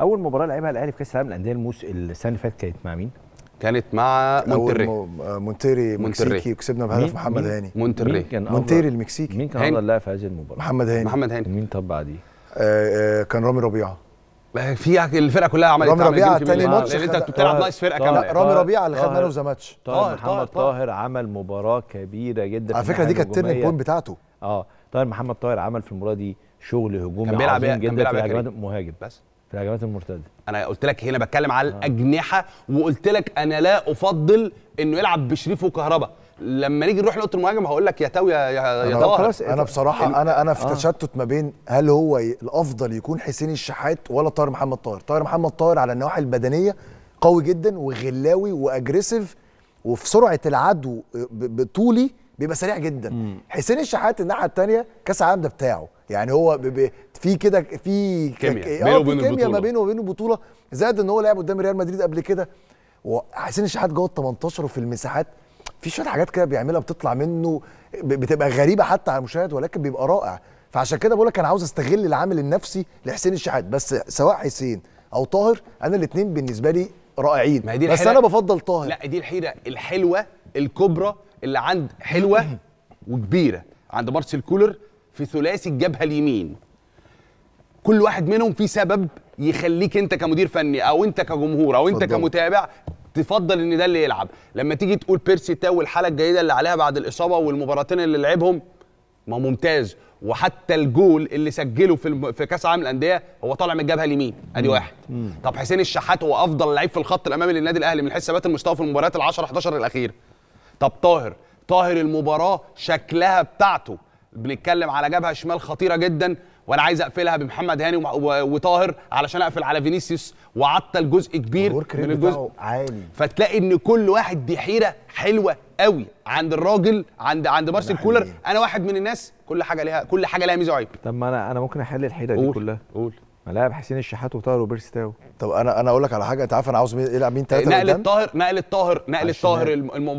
اول مباراه لعبها الاهلي في كاس العالم للانديه الموس السنه اللي فاتت كانت مع مين؟ كانت مع مونتري مونتيري مكسيكي وكسبنا بهدف محمد هاني مونتري مونتيري المكسيكي مين كان افضل لاعب في هذه المباراه؟ محمد هاني محمد هاني مين طب بعديه؟ آه،, آه كان رامي ربيعه في الفرقه كلها عملت رامي ربيعه تاني ماتش انت كنت بتلعب ناقص فرقه كمان رامي ربيعه اللي خدنا له ذا ماتش طاهر محمد طاهر عمل مباراه كبيره جدا على فكره دي كانت التيرنينج بوينت بتاعته اه طاهر محمد طاهر عمل في المباراه دي شغل هجومي عظيم جدا كان بيلعب في مهاجم بس في الهجمات المرتده انا قلت لك هنا بتكلم على الاجنحه وقلت لك انا لا افضل انه يلعب بشريف وكهربا لما نيجي نروح لقطه المهاجم هقول لك يا تاو يا يا طاهر انا بصراحه انا انا في آه. تشتت ما بين هل هو الافضل يكون حسين الشحات ولا طاهر محمد طاهر طاهر محمد طاهر على النواحي البدنيه قوي جدا وغلاوي واجريسيف وفي سرعه العدو بطولي بيبقى سريع جدا مم. حسين الشحات الناحيه الثانيه كاس العالم ده بتاعه يعني هو في كده في كيمياء بينه آه، وبين البطوله ما بينه وبين البطوله زائد ان هو لعب قدام ريال مدريد قبل كده وحسين الشحات جوه ال 18 وفي المساحات في شويه حاجات كده بيعملها بتطلع منه بتبقى غريبه حتى على المشاهد ولكن بيبقى رائع فعشان كده بقول لك انا عاوز استغل العامل النفسي لحسين الشحات بس سواء حسين او طاهر انا الاثنين بالنسبه لي رائعين ما دي بس انا بفضل طاهر لا دي الحيره الحلوه الكبرى اللي عند حلوه وكبيره عند مارسيل كولر في ثلاثي الجبهه اليمين كل واحد منهم في سبب يخليك انت كمدير فني او انت كجمهور او انت فضل. كمتابع تفضل ان ده اللي يلعب لما تيجي تقول بيرسي تاو والحاله الجيده اللي عليها بعد الاصابه والمباراتين اللي لعبهم ما ممتاز وحتى الجول اللي سجله في في كاس عالم الانديه هو طالع من الجبهه اليمين ادي واحد مم. طب حسين الشحات هو افضل لعيب في الخط الامامي للنادي الاهلي من حسابات المستوى في المباريات ال 10 11 الاخيره طب طاهر طاهر المباراه شكلها بتاعته بنتكلم على جبهه شمال خطيره جدا وانا عايز اقفلها بمحمد هاني وطاهر علشان اقفل على فينيسيوس وعطل جزء كبير من الجزء عالي فتلاقي ان كل واحد دي حيره حلوه قوي عند الراجل عند عند مارسيل كولر انا واحد من الناس كل حاجه ليها كل حاجه ليها ميزه وعيب طب ما انا انا ممكن احل الحيره دي كلها قول ملاعب حسين الشحات وطاهر وبيرستاو طب انا انا اقول لك على حاجه انت عارف انا عاوز يلعب مين ثلاثه إيه نقل الطاهر نقل الطاهر نقل الطاهر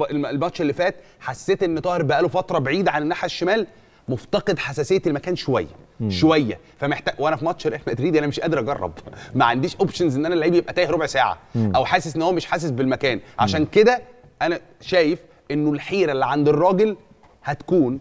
الماتش اللي فات حسيت ان طاهر بقاله فتره بعيد عن الناحيه الشمال مفتقد حساسيه المكان شويه مم. شويه فمحتاج وانا في ماتش ريال مدريد انا مش قادر اجرب ما عنديش اوبشنز ان انا اللعيب يبقى تايه ربع ساعه مم. او حاسس ان هو مش حاسس بالمكان عشان كده انا شايف انه الحيره اللي عند الراجل هتكون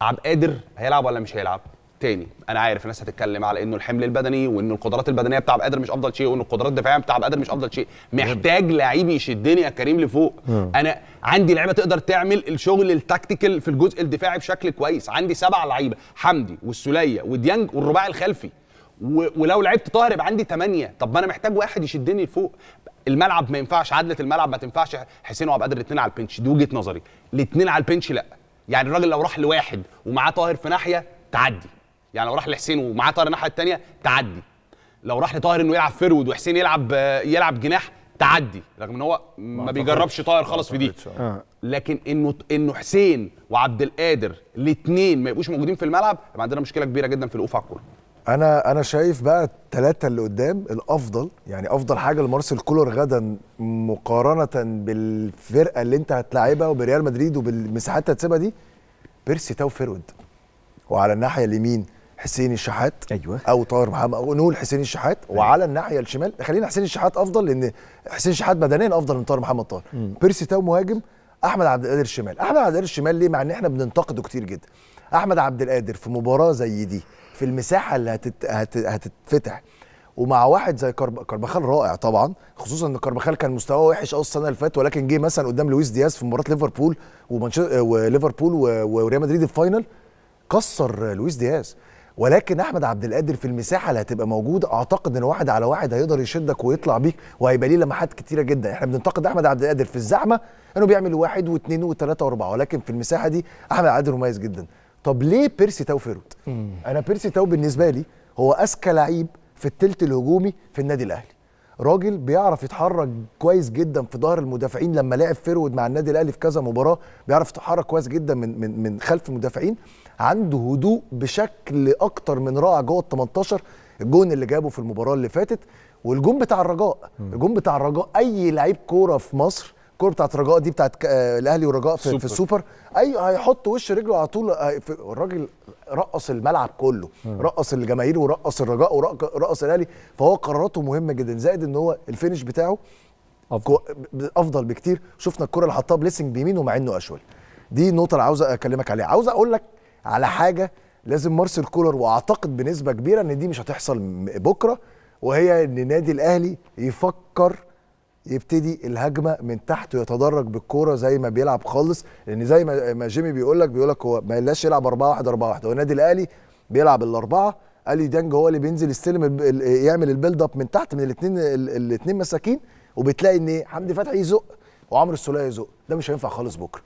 عبد قادر هيلعب ولا مش هيلعب تاني انا عارف الناس هتتكلم على انه الحمل البدني وان القدرات البدنيه بتاع قادر مش افضل شيء وان القدرات الدفاعيه بتاع قادر مش افضل شيء محتاج لعيب يشدني يا كريم لفوق انا عندي لعيبه تقدر تعمل الشغل التكتيكال في الجزء الدفاعي بشكل كويس عندي سبع لعيبه حمدي والسوليه وديانج والرباعي الخلفي ولو لعبت طاهر يبقى عندي ثمانيه طب ما انا محتاج واحد يشدني لفوق الملعب ما ينفعش عدله الملعب ما تنفعش حسين وعبد القادر الاثنين على البنش دي وجهه نظري الاثنين على البنش لا يعني الراجل لو راح لواحد ومعاه طاهر في ناحيه تعدي يعني لو راح لحسين ومعاه طاهر الناحيه الثانيه تعدي لو راح لطاهر انه يلعب فرود وحسين يلعب يلعب جناح تعدي رغم ان هو ما بيجربش طاهر خالص في دي آه. لكن انه انه حسين وعبد القادر الاثنين ما يبقوش موجودين في الملعب يبقى عندنا مشكله كبيره جدا في الوقوف على الكوره انا انا شايف بقى الثلاثه اللي قدام الافضل يعني افضل حاجه لمارسيل كولر غدا مقارنه بالفرقه اللي انت هتلاعبها وبريال مدريد وبالمساحات اللي هتسيبها دي بيرسي تاو فيرود وعلى الناحيه اليمين حسين الشحات ايوه او طاهر محمد او نقول حسين الشحات أيوة. وعلى الناحيه الشمال خلينا حسين الشحات افضل لان حسين الشحات بدنيا افضل من طاهر محمد طاهر بيرسي تاو مهاجم احمد عبد القادر الشمال احمد عبد القادر الشمال ليه مع ان احنا بننتقده كتير جدا احمد عبد القادر في مباراه زي دي في المساحه اللي هتت... هت... هتتفتح ومع واحد زي كرب... كربخال رائع طبعا خصوصا ان كربخال كان مستواه وحش قوي السنه اللي فاتت ولكن جه مثلا قدام لويس دياز في مباراه ليفربول ومانشستر آه، وليفربول وريال مدريد الفاينل كسر لويس دياز ولكن احمد عبد القادر في المساحه اللي هتبقى موجوده اعتقد ان واحد على واحد هيقدر يشدك ويطلع بيك وهيبقى ليه لمحات كتيره جدا احنا بننتقد احمد عبد القادر في الزحمه انه بيعمل واحد واثنين وثلاثه واربعه ولكن في المساحه دي احمد عبد القادر مميز جدا طب ليه بيرسي تاو فيرود انا بيرسي تاو بالنسبه لي هو اذكى لعيب في الثلث الهجومي في النادي الاهلي راجل بيعرف يتحرك كويس جدا في ظهر المدافعين لما لعب فيرود مع النادي الاهلي في كذا مباراه بيعرف يتحرك كويس جدا من من من خلف المدافعين عنده هدوء بشكل اكتر من رائع جوه ال 18 الجون اللي جابه في المباراه اللي فاتت والجون بتاع الرجاء الجون بتاع الرجاء اي لعيب كوره في مصر الكوره بتاعت رجاء دي بتاعت آه، الاهلي ورجاء في, في السوبر ايوه هيحط وش رجله على طول آه، الراجل رقص الملعب كله رقص الجماهير ورقص الرجاء ورقص الاهلي فهو قراراته مهمه جدا زائد ان هو الفينش بتاعه افضل, أفضل بكتير شفنا الكره اللي حطها بليسنج بيمين ومع انه اشول دي النقطه اللي عاوز اكلمك عليها عاوز اقول لك على حاجه لازم مارسيل كولر واعتقد بنسبه كبيره ان دي مش هتحصل بكره وهي ان النادي الاهلي يفكر يبتدي الهجمه من تحت ويتدرج بالكوره زي ما بيلعب خالص لان زي ما جيمي بيقول لك بيقول لك هو ما يلاش يلعب 4 1 4 1 هو النادي الاهلي بيلعب الاربعه الي دانج هو اللي بينزل يستلم يعمل البيلد اب من تحت من الاثنين الاثنين مساكين وبتلاقي ان حمدي فتحي يزق وعمرو السوليه يزق ده مش هينفع خالص بكره